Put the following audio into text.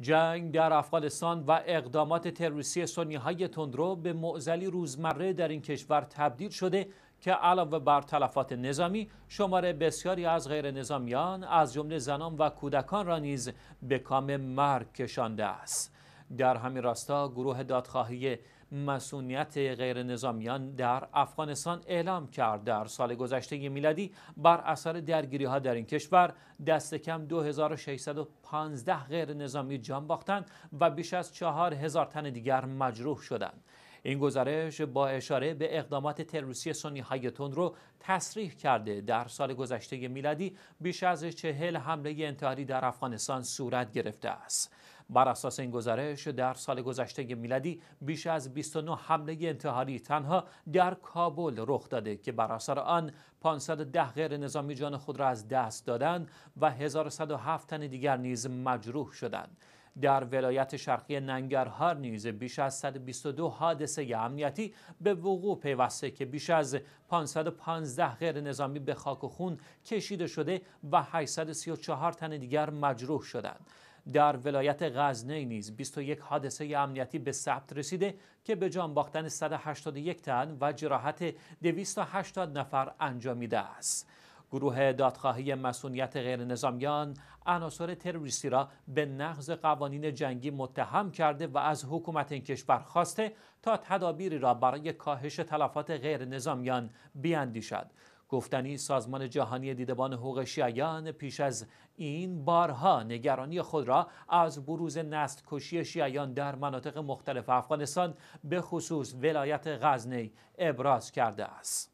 جنگ در افغانستان و اقدامات تروریستی سنی های تندرو به معزلی روزمره در این کشور تبدیل شده که علاوه بر تلفات نظامی شماره بسیاری از غیر نظامیان از جمله زنان و کودکان را نیز به کام مرگ کشانده است در همین راستا گروه دادخواهی مسئولیت غیر نظامیان در افغانستان اعلام کرد در سال گذشته میلادی بر اثر درگیری ها در این کشور دست کم 2615 غیر نظامی جان باختند و بیش از 4000 تن دیگر مجروح شدند این گزارش با اشاره به اقدامات تروریستی سنی های رو تصریح کرده در سال گذشته میلادی بیش از چهل حمله انتحاری در افغانستان صورت گرفته است بر اساس این گزارش در سال گذشته میلادی بیش از 29 حمله انتحاری تنها در کابل رخ داده که بر اثر آن 510 غیر نظامی جان خود را از دست دادند و 1107 تن دیگر نیز مجروح شدند در ولایت شرقی ننگرهار نیز بیش از 122 حادثه امنیتی به وقوع پیوسته که بیش از 515 غیر نظامی به خاک و خون کشیده شده و 834 تن دیگر مجروح شدند. در ولایت غزنه نیز 21 حادثه امنیتی به ثبت رسیده که به جان باختن 181 تن و جراحت 280 نفر انجامیده است. گروه دادخواهی مسئولیت غیرنظامیان عناصر تروریستی را به نقض قوانین جنگی متهم کرده و از حکومت این کشور خواسته تا تدابیری را برای کاهش تلفات غیرنظامیان بیاندیشد گفتنی سازمان جهانی دیدبان حقوق شیعیان پیش از این بارها نگرانی خود را از بروز نست کشی شیعیان در مناطق مختلف افغانستان به خصوص ولایت غزنی ابراز کرده است.